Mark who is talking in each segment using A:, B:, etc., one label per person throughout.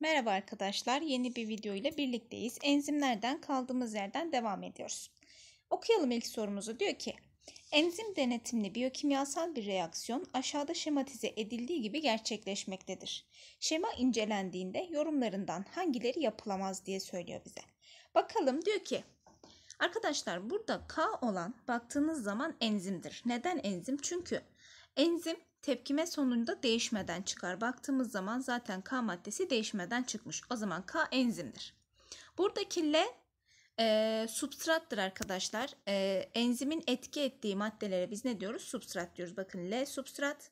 A: Merhaba arkadaşlar, yeni bir video ile birlikteyiz. Enzimlerden kaldığımız yerden devam ediyoruz. Okuyalım ilk sorumuzu. Diyor ki, enzim denetimli biyokimyasal bir reaksiyon aşağıda şematize edildiği gibi gerçekleşmektedir. Şema incelendiğinde yorumlarından hangileri yapılamaz diye söylüyor bize. Bakalım diyor ki, arkadaşlar burada K olan baktığınız zaman enzimdir. Neden enzim? Çünkü enzim tepkime sonunda değişmeden çıkar. Baktığımız zaman zaten K maddesi değişmeden çıkmış. O zaman K enzimdir. Buradaki L e, substrattır arkadaşlar. E, enzimin etki ettiği maddelere biz ne diyoruz? Substrat diyoruz. Bakın L substrat,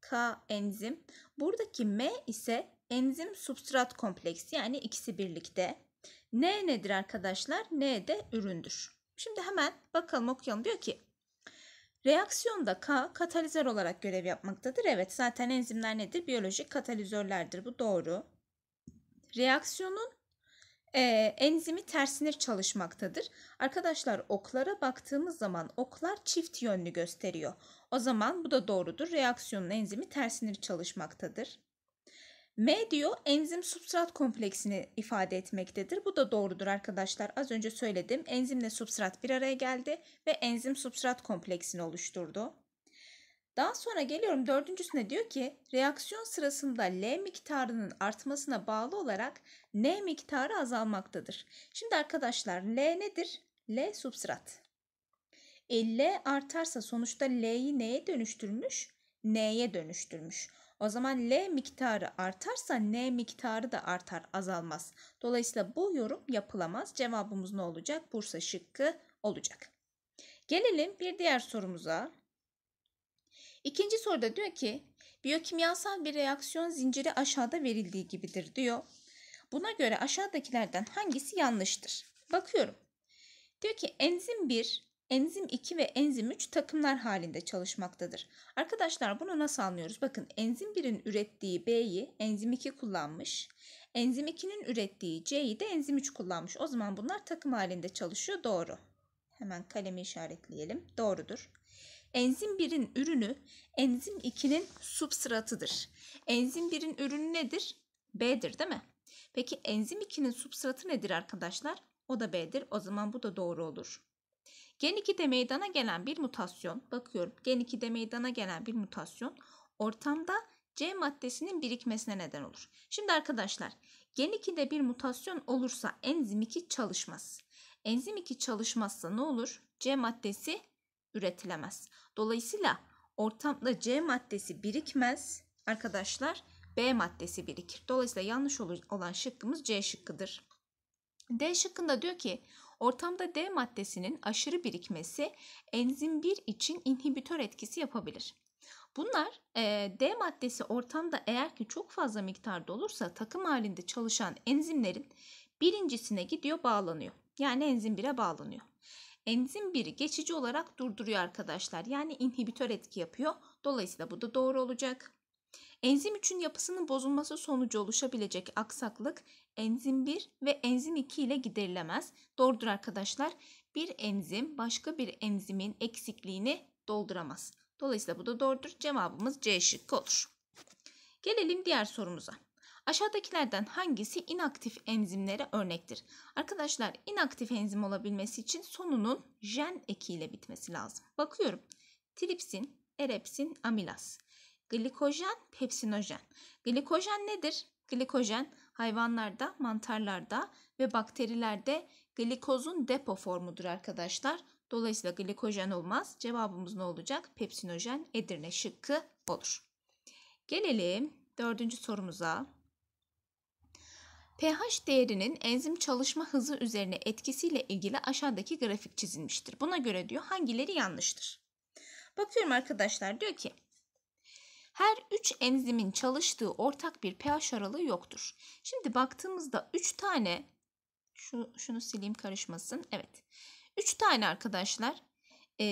A: K enzim. Buradaki M ise enzim substrat kompleksi yani ikisi birlikte. N nedir arkadaşlar? N de üründür. Şimdi hemen bakalım okuyalım. Diyor ki Reaksiyonda K katalizör olarak görev yapmaktadır. Evet zaten enzimler nedir? Biyolojik katalizörlerdir. Bu doğru. Reaksiyonun e, enzimi tersine çalışmaktadır. Arkadaşlar oklara baktığımız zaman oklar çift yönlü gösteriyor. O zaman bu da doğrudur. Reaksiyonun enzimi tersine çalışmaktadır. M diyor enzim substrat kompleksini ifade etmektedir. Bu da doğrudur arkadaşlar. Az önce söyledim. Enzimle substrat bir araya geldi ve enzim substrat kompleksini oluşturdu. Daha sonra geliyorum dördüncüsüne diyor ki reaksiyon sırasında L miktarının artmasına bağlı olarak N miktarı azalmaktadır. Şimdi arkadaşlar L nedir? L substrat. E, L artarsa sonuçta L'yi neye dönüştürmüş? N'ye dönüştürmüş. O zaman L miktarı artarsa N miktarı da artar azalmaz. Dolayısıyla bu yorum yapılamaz. Cevabımız ne olacak? Bursa şıkkı olacak. Gelelim bir diğer sorumuza. İkinci soruda diyor ki biyokimyasal bir reaksiyon zinciri aşağıda verildiği gibidir diyor. Buna göre aşağıdakilerden hangisi yanlıştır? Bakıyorum. Diyor ki enzim 1 Enzim 2 ve enzim 3 takımlar halinde çalışmaktadır. Arkadaşlar bunu nasıl anlıyoruz? Bakın enzim 1'in ürettiği B'yi enzim 2 kullanmış. Enzim 2'nin ürettiği C'yi de enzim 3 kullanmış. O zaman bunlar takım halinde çalışıyor. Doğru. Hemen kalemi işaretleyelim. Doğrudur. Enzim 1'in ürünü enzim 2'nin substratıdır. Enzim 1'in ürünü nedir? B'dir değil mi? Peki enzim 2'nin substratı nedir arkadaşlar? O da B'dir. O zaman bu da doğru olur. Gen 2'de meydana gelen bir mutasyon, bakıyorum gen 2'de meydana gelen bir mutasyon ortamda C maddesinin birikmesine neden olur. Şimdi arkadaşlar gen 2'de bir mutasyon olursa enzim 2 çalışmaz. Enzim 2 çalışmazsa ne olur? C maddesi üretilemez. Dolayısıyla ortamda C maddesi birikmez arkadaşlar B maddesi birikir. Dolayısıyla yanlış olan şıkkımız C şıkkıdır. D şıkkında diyor ki Ortamda D maddesinin aşırı birikmesi enzim 1 için inhibitör etkisi yapabilir. Bunlar e, D maddesi ortamda eğer ki çok fazla miktarda olursa takım halinde çalışan enzimlerin birincisine gidiyor bağlanıyor. Yani enzim 1'e bağlanıyor. Enzim 1'i geçici olarak durduruyor arkadaşlar. Yani inhibitör etki yapıyor. Dolayısıyla bu da doğru olacak. Enzim 3'ün yapısının bozulması sonucu oluşabilecek aksaklık enzim 1 ve enzim 2 ile giderilemez. Doğrudur arkadaşlar. Bir enzim başka bir enzimin eksikliğini dolduramaz. Dolayısıyla bu da doğrudur. Cevabımız C şıkkı olur. Gelelim diğer sorumuza. Aşağıdakilerden hangisi inaktif enzimlere örnektir? Arkadaşlar inaktif enzim olabilmesi için sonunun jen ekiyle bitmesi lazım. Bakıyorum. Tripsin, erepsin, amilas. Glikojen, pepsinojen. Glikojen nedir? Glikojen hayvanlarda, mantarlarda ve bakterilerde glikozun depo formudur arkadaşlar. Dolayısıyla glikojen olmaz. Cevabımız ne olacak? Pepsinojen Edirne şıkkı olur. Gelelim dördüncü sorumuza. pH değerinin enzim çalışma hızı üzerine etkisiyle ilgili aşağıdaki grafik çizilmiştir. Buna göre diyor hangileri yanlıştır? Bakıyorum arkadaşlar diyor ki her üç enzimin çalıştığı ortak bir pH aralığı yoktur. Şimdi baktığımızda üç tane şu, şunu sileyim karışmasın. Evet. üç tane arkadaşlar e,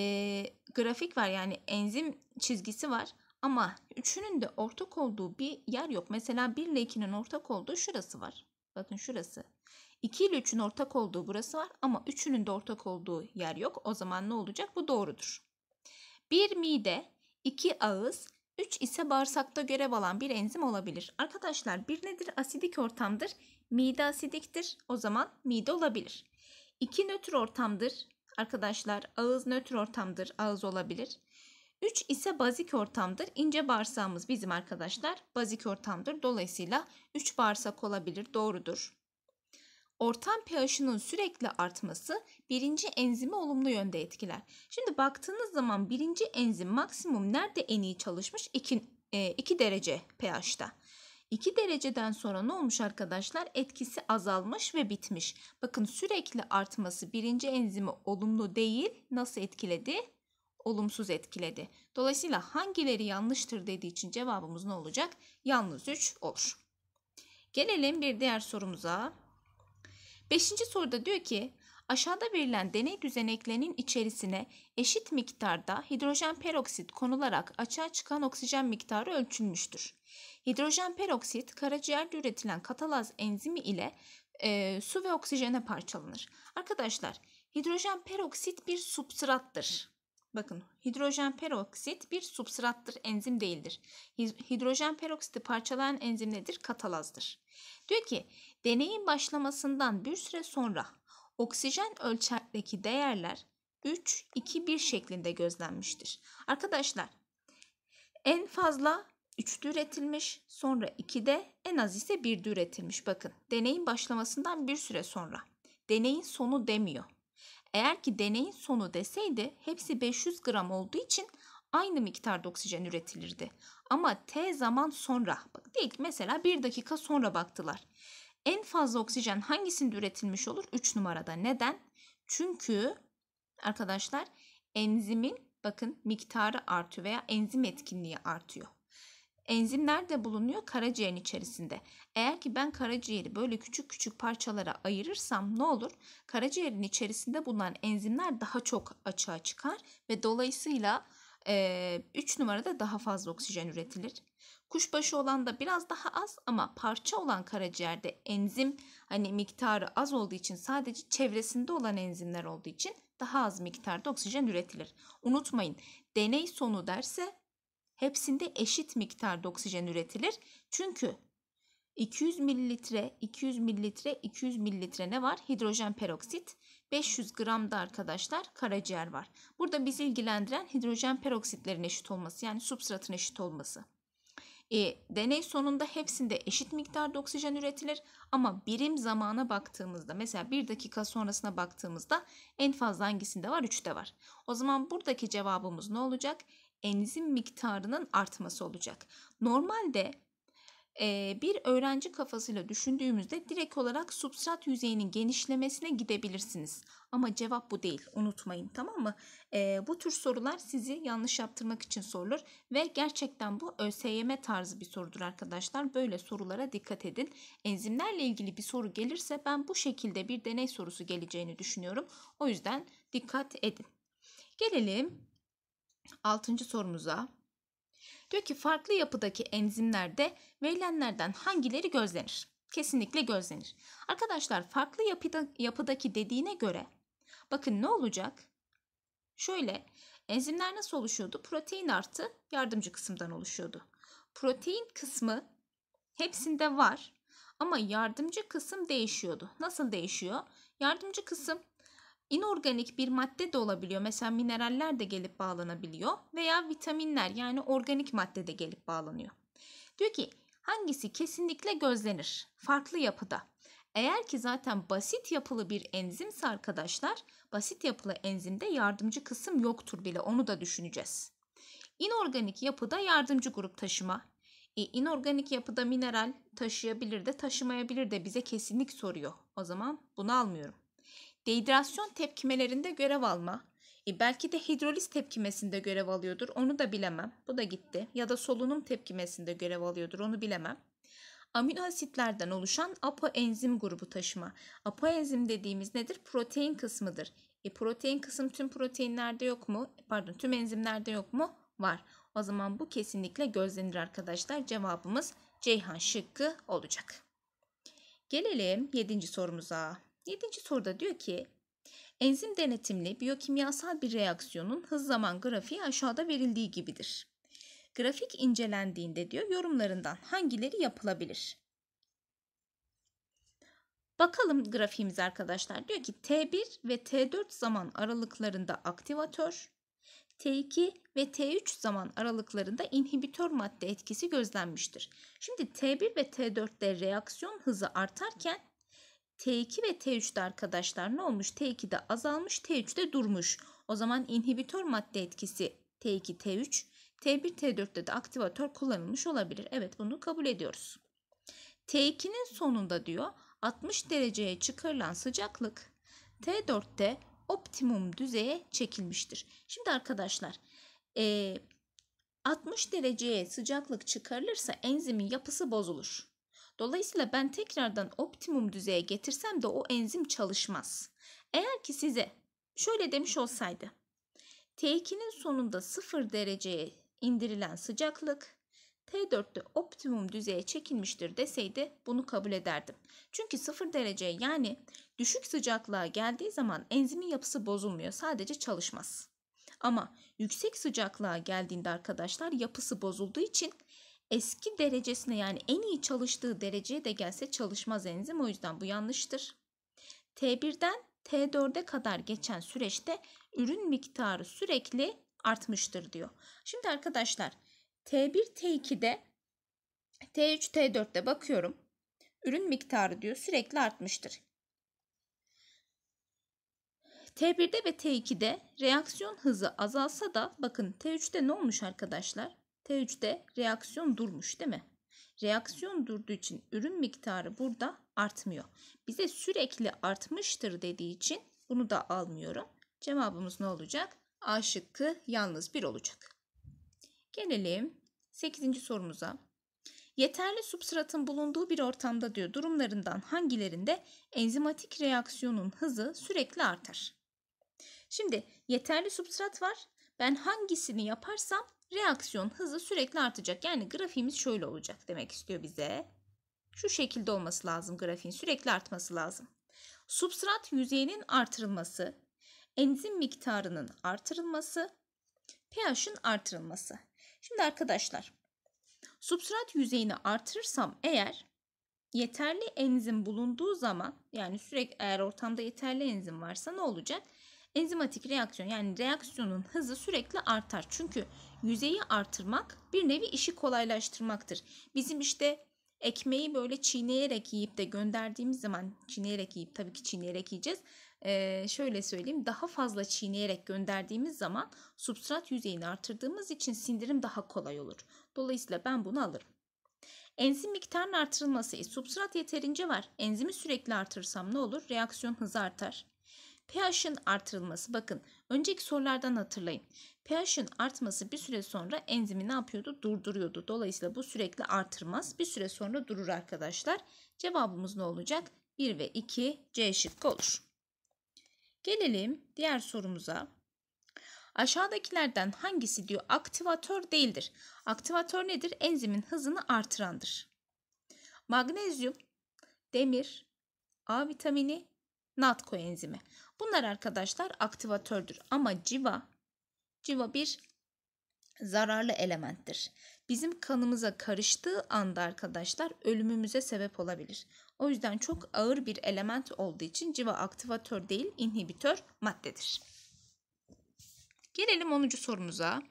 A: grafik var yani enzim çizgisi var. Ama üçünün de ortak olduğu bir yer yok. Mesela 1 ile 2'nin ortak olduğu şurası var. Bakın şurası. 2 ile 3'ün ortak olduğu burası var ama üçünün de ortak olduğu yer yok. O zaman ne olacak? Bu doğrudur. 1 mide, 2 ağız, 3 ise bağırsakta görev alan bir enzim olabilir. Arkadaşlar 1 nedir? Asidik ortamdır. Mide asidiktir. O zaman mide olabilir. 2 nötr ortamdır. Arkadaşlar ağız nötr ortamdır. Ağız olabilir. 3 ise bazik ortamdır. İnce bağırsağımız bizim arkadaşlar bazik ortamdır. Dolayısıyla 3 bağırsak olabilir. Doğrudur ortam pH'ının sürekli artması birinci enzimi olumlu yönde etkiler. Şimdi baktığınız zaman birinci enzim maksimum nerede en iyi çalışmış? 2, 2 e, derece pH'ta. 2 dereceden sonra ne olmuş arkadaşlar? Etkisi azalmış ve bitmiş. Bakın sürekli artması birinci enzimi olumlu değil. Nasıl etkiledi? Olumsuz etkiledi. Dolayısıyla hangileri yanlıştır dediği için cevabımız ne olacak? Yalnız 3 olur. Gelelim bir diğer sorumuza. Beşinci soruda diyor ki aşağıda verilen deney düzeneklerinin içerisine eşit miktarda hidrojen peroksit konularak açığa çıkan oksijen miktarı ölçülmüştür. Hidrojen peroksit karaciğerde üretilen katalaz enzimi ile e, su ve oksijene parçalanır. Arkadaşlar hidrojen peroksit bir substrattır. Bakın hidrojen peroksit bir substrattır, enzim değildir. Hidrojen peroksiti parçalayan enzim nedir? Katalazdır. Diyor ki deneyin başlamasından bir süre sonra oksijen ölçekteki değerler 3-2-1 şeklinde gözlenmiştir. Arkadaşlar en fazla 3'te üretilmiş sonra 2'de en az ise 1'de üretilmiş. Bakın deneyin başlamasından bir süre sonra. Deneyin sonu demiyor. Eğer ki deneyin sonu deseydi hepsi 500 gram olduğu için aynı miktarda oksijen üretilirdi. Ama T zaman sonra, bak değil mesela 1 dakika sonra baktılar. En fazla oksijen hangisinde üretilmiş olur? 3 numarada. Neden? Çünkü arkadaşlar enzimin bakın miktarı artıyor veya enzim etkinliği artıyor. Enzim nerede bulunuyor? Karaciğerin içerisinde. Eğer ki ben karaciğeri böyle küçük küçük parçalara ayırırsam ne olur? Karaciğerin içerisinde bulunan enzimler daha çok açığa çıkar ve dolayısıyla 3 numarada daha fazla oksijen üretilir. Kuşbaşı olan da biraz daha az ama parça olan karaciğerde enzim hani miktarı az olduğu için sadece çevresinde olan enzimler olduğu için daha az miktarda oksijen üretilir. Unutmayın deney sonu derse hepsinde eşit miktarda oksijen üretilir. Çünkü 200 mililitre, 200 mililitre, 200 mililitre ne var? Hidrojen peroksit. 500 gram da arkadaşlar karaciğer var. Burada bizi ilgilendiren hidrojen peroksitlerin eşit olması yani substratın eşit olması. E, deney sonunda hepsinde eşit miktarda oksijen üretilir ama birim zamana baktığımızda mesela bir dakika sonrasına baktığımızda en fazla hangisinde var? Üçte var. O zaman buradaki cevabımız ne olacak? enzim miktarının artması olacak. Normalde bir öğrenci kafasıyla düşündüğümüzde direkt olarak substrat yüzeyinin genişlemesine gidebilirsiniz. Ama cevap bu değil unutmayın tamam mı? bu tür sorular sizi yanlış yaptırmak için sorulur ve gerçekten bu ÖSYM tarzı bir sorudur arkadaşlar. Böyle sorulara dikkat edin. Enzimlerle ilgili bir soru gelirse ben bu şekilde bir deney sorusu geleceğini düşünüyorum. O yüzden dikkat edin. Gelelim Altıncı sorumuza. Diyor ki farklı yapıdaki enzimlerde verilenlerden hangileri gözlenir? Kesinlikle gözlenir. Arkadaşlar farklı yapıda, yapıdaki dediğine göre bakın ne olacak? Şöyle enzimler nasıl oluşuyordu? Protein artı yardımcı kısımdan oluşuyordu. Protein kısmı hepsinde var ama yardımcı kısım değişiyordu. Nasıl değişiyor? Yardımcı kısım inorganik bir madde de olabiliyor. Mesela mineraller de gelip bağlanabiliyor veya vitaminler yani organik madde de gelip bağlanıyor. Diyor ki hangisi kesinlikle gözlenir? Farklı yapıda. Eğer ki zaten basit yapılı bir enzimse arkadaşlar, basit yapılı enzimde yardımcı kısım yoktur bile onu da düşüneceğiz. İnorganik yapıda yardımcı grup taşıma. E, inorganik yapıda mineral taşıyabilir de taşımayabilir de bize kesinlik soruyor. O zaman bunu almıyorum. Dehidrasyon tepkimelerinde görev alma. E belki de hidroliz tepkimesinde görev alıyordur. Onu da bilemem. Bu da gitti. Ya da solunum tepkimesinde görev alıyordur. Onu bilemem. Amino asitlerden oluşan apo enzim grubu taşıma. Apo enzim dediğimiz nedir? Protein kısmıdır. E protein kısım tüm proteinlerde yok mu? Pardon tüm enzimlerde yok mu? Var. O zaman bu kesinlikle gözlenir arkadaşlar. Cevabımız Ceyhan şıkkı olacak. Gelelim 7. sorumuza. Yedinci soruda diyor ki enzim denetimli biyokimyasal bir reaksiyonun hız zaman grafiği aşağıda verildiği gibidir. Grafik incelendiğinde diyor yorumlarından hangileri yapılabilir? Bakalım grafiğimiz arkadaşlar diyor ki T1 ve T4 zaman aralıklarında aktivatör, T2 ve T3 zaman aralıklarında inhibitör madde etkisi gözlenmiştir. Şimdi T1 ve T4'te reaksiyon hızı artarken T2 ve t 3de arkadaşlar ne olmuş? T2'de azalmış, t 3de durmuş. O zaman inhibitör madde etkisi T2, T3, T1, T4'te de aktivatör kullanılmış olabilir. Evet bunu kabul ediyoruz. T2'nin sonunda diyor 60 dereceye çıkarılan sıcaklık T4'te optimum düzeye çekilmiştir. Şimdi arkadaşlar e, 60 dereceye sıcaklık çıkarılırsa enzimin yapısı bozulur. Dolayısıyla ben tekrardan optimum düzeye getirsem de o enzim çalışmaz. Eğer ki size şöyle demiş olsaydı. T2'nin sonunda 0 dereceye indirilen sıcaklık T4'te optimum düzeye çekilmiştir deseydi bunu kabul ederdim. Çünkü 0 derece yani düşük sıcaklığa geldiği zaman enzimin yapısı bozulmuyor sadece çalışmaz. Ama yüksek sıcaklığa geldiğinde arkadaşlar yapısı bozulduğu için eski derecesine yani en iyi çalıştığı dereceye de gelse çalışmaz enzim. O yüzden bu yanlıştır. T1'den T4'e kadar geçen süreçte ürün miktarı sürekli artmıştır diyor. Şimdi arkadaşlar T1 T2'de T3 T4'te bakıyorum. Ürün miktarı diyor sürekli artmıştır. T1'de ve T2'de reaksiyon hızı azalsa da bakın T3'te ne olmuş arkadaşlar? T3'te reaksiyon durmuş değil mi? Reaksiyon durduğu için ürün miktarı burada artmıyor. Bize sürekli artmıştır dediği için bunu da almıyorum. Cevabımız ne olacak? A şıkkı yalnız bir olacak. Gelelim 8. sorumuza. Yeterli substratın bulunduğu bir ortamda diyor durumlarından hangilerinde enzimatik reaksiyonun hızı sürekli artar? Şimdi yeterli substrat var. Ben hangisini yaparsam reaksiyon hızı sürekli artacak. Yani grafiğimiz şöyle olacak demek istiyor bize. Şu şekilde olması lazım grafiğin sürekli artması lazım. Substrat yüzeyinin artırılması, enzim miktarının artırılması, pH'ın artırılması. Şimdi arkadaşlar substrat yüzeyini artırırsam eğer yeterli enzim bulunduğu zaman yani sürekli eğer ortamda yeterli enzim varsa ne olacak? Enzimatik reaksiyon yani reaksiyonun hızı sürekli artar. Çünkü yüzeyi artırmak bir nevi işi kolaylaştırmaktır. Bizim işte ekmeği böyle çiğneyerek yiyip de gönderdiğimiz zaman çiğneyerek yiyip tabii ki çiğneyerek yiyeceğiz. Ee, şöyle söyleyeyim daha fazla çiğneyerek gönderdiğimiz zaman substrat yüzeyini artırdığımız için sindirim daha kolay olur. Dolayısıyla ben bunu alırım. Enzim miktarının artırılması. E, substrat yeterince var. Enzimi sürekli artırırsam ne olur? Reaksiyon hızı artar pH'ın artırılması bakın önceki sorulardan hatırlayın. pH'ın artması bir süre sonra enzimi ne yapıyordu? Durduruyordu. Dolayısıyla bu sürekli artırmaz. Bir süre sonra durur arkadaşlar. Cevabımız ne olacak? 1 ve 2 C şıkkı olur. Gelelim diğer sorumuza. Aşağıdakilerden hangisi diyor aktivatör değildir? Aktivatör nedir? Enzimin hızını artırandır. Magnezyum, demir, A vitamini NAT koenzimi. Bunlar arkadaşlar aktivatördür ama civa civa bir zararlı elementtir. Bizim kanımıza karıştığı anda arkadaşlar ölümümüze sebep olabilir. O yüzden çok ağır bir element olduğu için civa aktivatör değil inhibitör maddedir. Gelelim 10. sorumuza.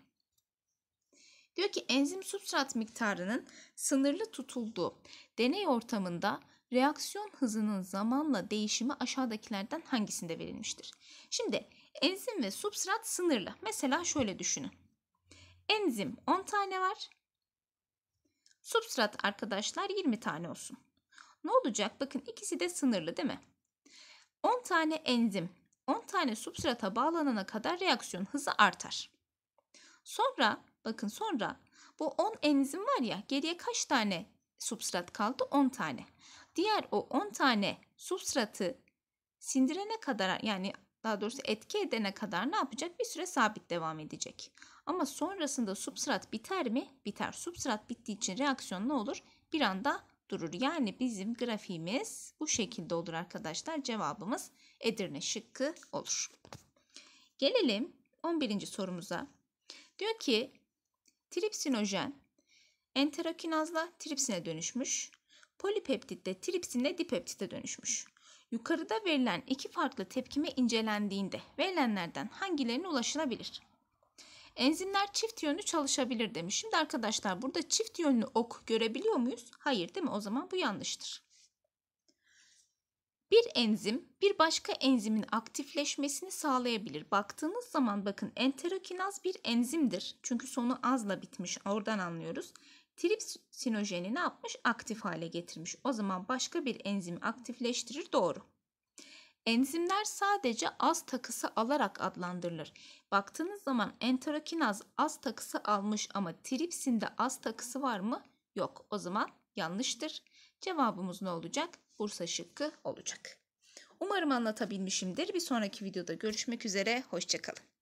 A: Diyor ki enzim substrat miktarının sınırlı tutulduğu deney ortamında reaksiyon hızının zamanla değişimi aşağıdakilerden hangisinde verilmiştir? Şimdi enzim ve substrat sınırlı. Mesela şöyle düşünün. Enzim 10 tane var. Substrat arkadaşlar 20 tane olsun. Ne olacak? Bakın ikisi de sınırlı değil mi? 10 tane enzim 10 tane substrata bağlanana kadar reaksiyon hızı artar. Sonra bakın sonra bu 10 enzim var ya geriye kaç tane substrat kaldı? 10 tane diğer o 10 tane substratı sindirene kadar yani daha doğrusu etki edene kadar ne yapacak? Bir süre sabit devam edecek. Ama sonrasında substrat biter mi? Biter. Substrat bittiği için reaksiyon ne olur? Bir anda durur. Yani bizim grafiğimiz bu şekilde olur arkadaşlar. Cevabımız Edirne şıkkı olur. Gelelim 11. sorumuza. Diyor ki tripsinojen enterokinazla tripsine dönüşmüş polipeptit de tripsinle dipeptite dönüşmüş. Yukarıda verilen iki farklı tepkime incelendiğinde verilenlerden hangilerine ulaşılabilir? Enzimler çift yönlü çalışabilir demiş. Şimdi arkadaşlar burada çift yönlü ok görebiliyor muyuz? Hayır değil mi? O zaman bu yanlıştır. Bir enzim bir başka enzimin aktifleşmesini sağlayabilir. Baktığınız zaman bakın enterokinaz bir enzimdir. Çünkü sonu azla bitmiş oradan anlıyoruz. Tripsinojeni ne yapmış? Aktif hale getirmiş. O zaman başka bir enzimi aktifleştirir doğru. Enzimler sadece az takısı alarak adlandırılır. Baktığınız zaman enterokinaz az takısı almış ama tripsinde az takısı var mı? Yok. O zaman yanlıştır. Cevabımız ne olacak? Bursa şıkkı olacak. Umarım anlatabilmişimdir. Bir sonraki videoda görüşmek üzere. Hoşçakalın.